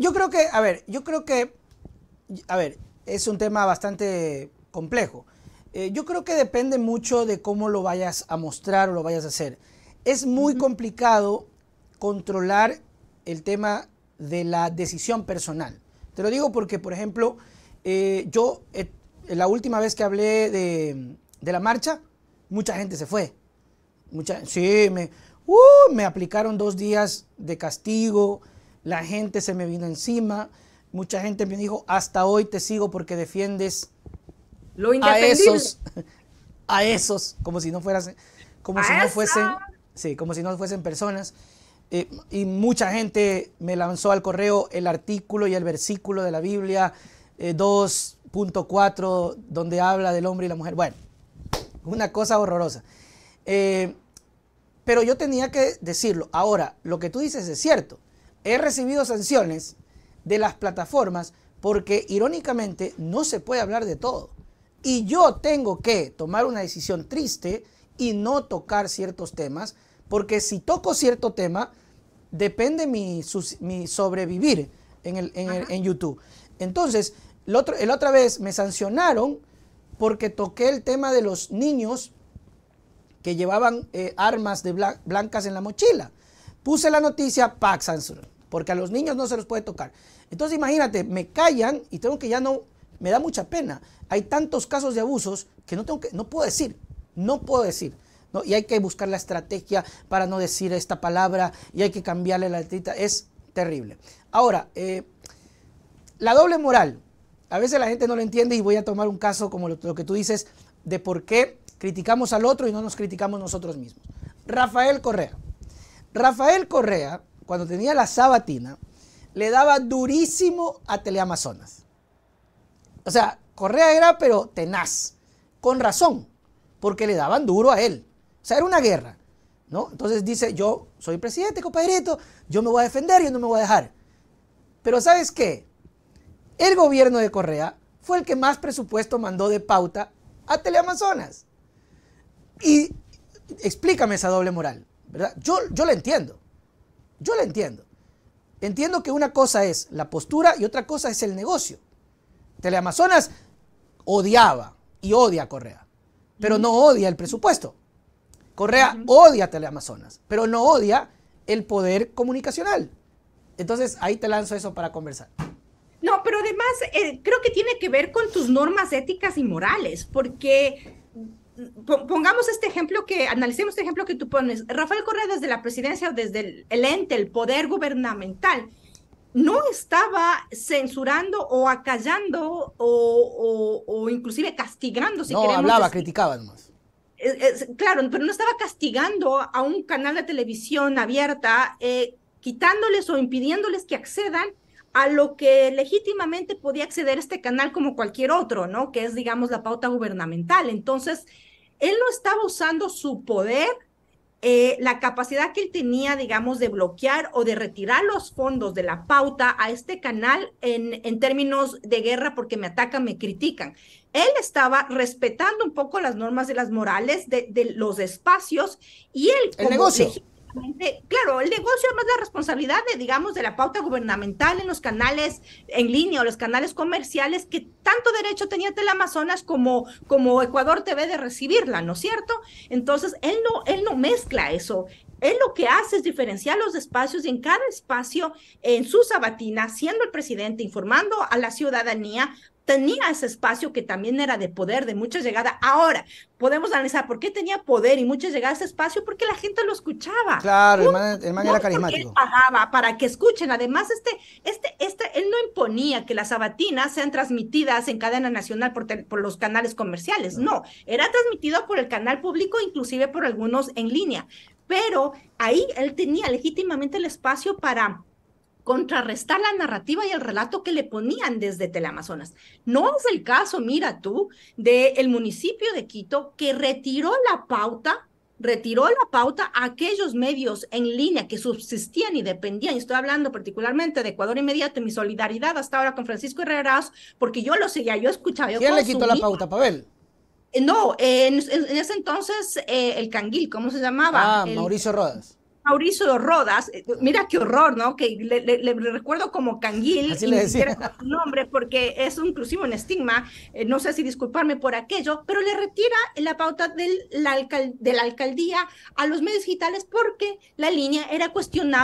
yo creo que, a ver, yo creo que, a ver, es un tema bastante complejo. Eh, yo creo que depende mucho de cómo lo vayas a mostrar o lo vayas a hacer. Es muy complicado controlar el tema de la decisión personal. Te lo digo porque, por ejemplo, eh, yo eh, la última vez que hablé de, la marcha, mucha gente se fue. Mucha, sí, me, uh, me aplicaron dos días de castigo la gente se me vino encima, mucha gente me dijo, hasta hoy te sigo porque defiendes a esos, a esos, como si no fueras, como si no fuesen, sí, como si no fuesen personas. Eh, y mucha gente me lanzó al correo el artículo y el versículo de la Biblia 2.4, eh, donde habla del hombre y la mujer. Bueno, una cosa horrorosa. Eh, pero yo tenía que decirlo. Ahora, lo que tú dices es cierto he recibido sanciones de las plataformas porque irónicamente no se puede hablar de todo. Y yo tengo que tomar una decisión triste y no tocar ciertos temas, porque si toco cierto tema, depende mi, mi sobrevivir en, YouTube. Entonces, la otra vez me sancionaron porque toqué el tema de los niños que llevaban eh, armas blancas en la mochila. Puse la noticia, Pax porque a los niños no se los puede tocar. Entonces imagínate, me callan y tengo que ya no, me da mucha pena. Hay tantos casos de abusos que no, tengo que, no puedo decir, no puedo decir. Y hay que buscar la estrategia para no decir esta palabra y hay que cambiarle la letrita. Es terrible. Ahora, eh, la doble moral. A veces la gente no lo entiende y voy a tomar un caso como lo que tú dices de por qué criticamos al otro y no nos criticamos nosotros mismos. Rafael Correa. Rafael Correa cuando tenía la sabatina, le daba durísimo a Teleamazonas. O sea, Correa era pero tenaz, con razón, porque le daban duro a él. O sea, era una guerra, ¿no? Entonces dice, yo soy presidente, compadrito, yo me voy a defender, yo no me voy a dejar. Pero ¿sabes qué? El gobierno de Correa fue el que más presupuesto mandó de pauta a Teleamazonas. Y explícame esa doble moral, ¿verdad? Yo, yo la entiendo. Yo la entiendo. Entiendo que una cosa es la postura y otra cosa es el negocio. Teleamazonas odiaba y odia a Correa, pero no odia el presupuesto. Correa odia a Teleamazonas, pero no odia el poder comunicacional. Entonces ahí te lanzo eso para conversar. No, pero además eh, creo que tiene que ver con tus normas éticas y morales, porque pongamos este ejemplo que, analicemos este ejemplo que tú pones, Rafael Correa desde la presidencia o desde el, ente, el poder gubernamental, no estaba censurando o acallando o, o, o inclusive castigando, si no, hablaba, criticaba nomás. claro, pero no estaba castigando a un canal de televisión abierta, eh, quitándoles o impidiéndoles que accedan a lo que legítimamente podía acceder este canal como cualquier otro, ¿no? Que es, digamos, la pauta gubernamental. Entonces, él no estaba usando su poder, eh, la capacidad que él tenía, digamos, de bloquear o de retirar los fondos de la pauta a este canal en, en términos de guerra porque me atacan, me critican. Él estaba respetando un poco las normas de las morales de, los espacios y él... el negocio. Claro, el negocio más la responsabilidad de, digamos, de la pauta gubernamental en los canales en línea o los canales comerciales que tanto derecho tenía Teleamazonas como, como Ecuador TV de recibirla, ¿no es cierto? Entonces, él no, él no mezcla eso. Él lo que hace es diferenciar los espacios y en cada espacio, en su sabatina, siendo el presidente, informando a la ciudadanía, tenía ese espacio que también era de poder, de mucha llegada. Ahora, podemos analizar por qué tenía poder y mucha llegada a ese espacio, porque la gente lo escuchaba. Claro, el man, era carismático. pagaba para que escuchen. Además, este, este, este, él no imponía que las sabatinas sean transmitidas en cadena nacional por, por los canales comerciales. No, era transmitido por el canal público, inclusive por algunos en línea. Pero ahí él tenía legítimamente el espacio para contrarrestar la narrativa y el relato que le ponían desde Teleamazonas. No es el caso, mira tú, del municipio de Quito que retiró la pauta retiró la pauta a aquellos medios en línea que subsistían y dependían. y Estoy hablando particularmente de Ecuador Inmediato, mi solidaridad hasta ahora con Francisco Herrera, porque yo lo seguía, yo escuchaba. ¿Quién le quitó la pauta, Pavel? Eh, no, en, ese entonces eh, el canguil, ¿cómo se llamaba? Ah, Mauricio Rodas. Mauricio Rodas, eh, mira qué horror, ¿no? Que le, recuerdo como Canguil, Así le decía. su nombre porque es inclusive en estigma, eh, no sé si disculparme por aquello, pero le retira la pauta del, de la alcaldía a los medios digitales porque la línea era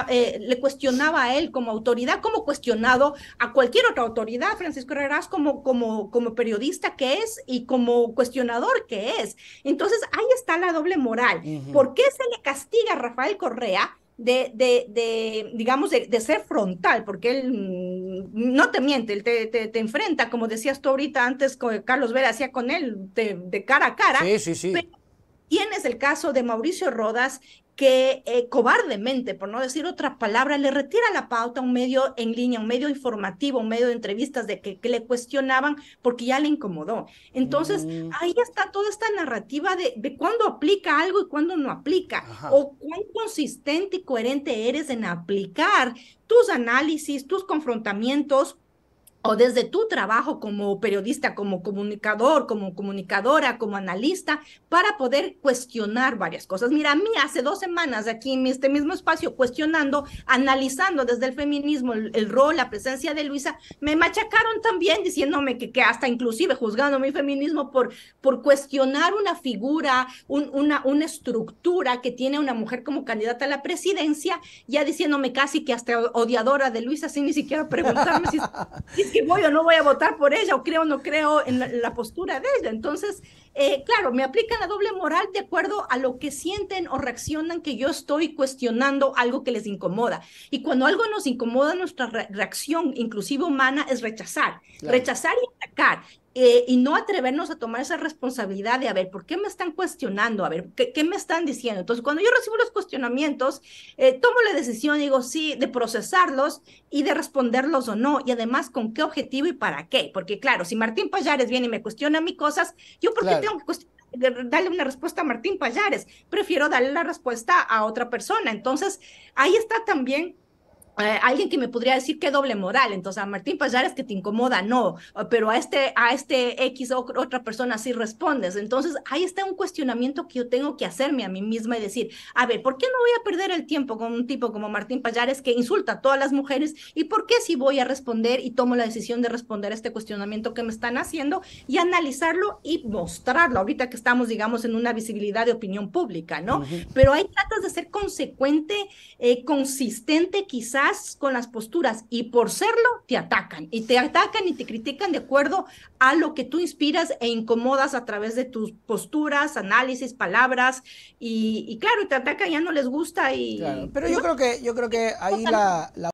eh, le cuestionaba a él como autoridad, como cuestionado a cualquier otra autoridad, Francisco Herreras, como, como, como periodista que es y como cuestionador que es. Entonces ahí está la doble moral. ¿Por qué se le castiga a Rafael Correa? de, de, digamos, de, ser frontal, porque él mm, no te miente, él te, enfrenta, como decías tú ahorita antes, con Carlos Vera hacía con él de, cara a cara. Sí, sí, sí. Pero tienes el caso de Mauricio Rodas, que eh, cobardemente, por no decir otra palabra, le retira la pauta a un medio en línea, un medio informativo, un medio de entrevistas de que, le cuestionaban porque ya le incomodó. Entonces, mm. ahí está toda esta narrativa de, de cuándo aplica algo y cuándo no aplica, o cuán consistente y coherente eres en aplicar tus análisis, tus confrontamientos o desde tu trabajo como periodista, como comunicador, como comunicadora, como analista, para poder cuestionar varias cosas. Mira, a mí hace dos semanas aquí en este mismo espacio, cuestionando, analizando desde el feminismo el, rol, la presencia de Luisa, me machacaron también diciéndome que, que hasta inclusive juzgando mi feminismo por, por cuestionar una figura, una, una estructura que tiene una mujer como candidata a la presidencia, ya diciéndome casi que hasta odiadora de Luisa sin ni siquiera preguntarme si... que voy o no voy a votar por ella, o creo o no creo en la, postura de ella. Entonces, eh, claro, me aplican la doble moral de acuerdo a lo que sienten o reaccionan que yo estoy cuestionando algo que les incomoda. Y cuando algo nos incomoda, nuestra reacción, inclusive humana, es rechazar. Rechazar atacar eh, y no atrevernos a tomar esa responsabilidad de, a ver, ¿por qué me están cuestionando? A ver, ¿qué, me están diciendo? Entonces, cuando yo recibo los cuestionamientos, eh, tomo la decisión, digo, sí, de procesarlos y de responderlos o no, y además con qué objetivo y para qué. Porque claro, si Martín Payares viene y me cuestiona mis cosas, ¿yo por qué tengo que darle una respuesta a Martín Payares, prefiero darle la respuesta a otra persona. Entonces, ahí está también eh, alguien que me podría decir qué doble moral, entonces a Martín Pallares que te incomoda, no, pero a este, a este X o otra persona sí respondes. Entonces ahí está un cuestionamiento que yo tengo que hacerme a mí misma y decir, a ver, ¿por qué no voy a perder el tiempo con un tipo como Martín Pallares que insulta a todas las mujeres? ¿Y por qué si voy a responder y tomo la decisión de responder a este cuestionamiento que me están haciendo y analizarlo y mostrarlo? Ahorita que estamos, digamos, en una visibilidad de opinión pública, ¿no? Pero hay tratas de ser consecuente, eh, consistente quizás con las posturas y por serlo te atacan y te atacan y te critican de acuerdo a lo que tú inspiras e incomodas a través de tus posturas, análisis, palabras y, y claro, te atacan, ya no les gusta y... pero pues yo creo que, yo creo que ahí la, la...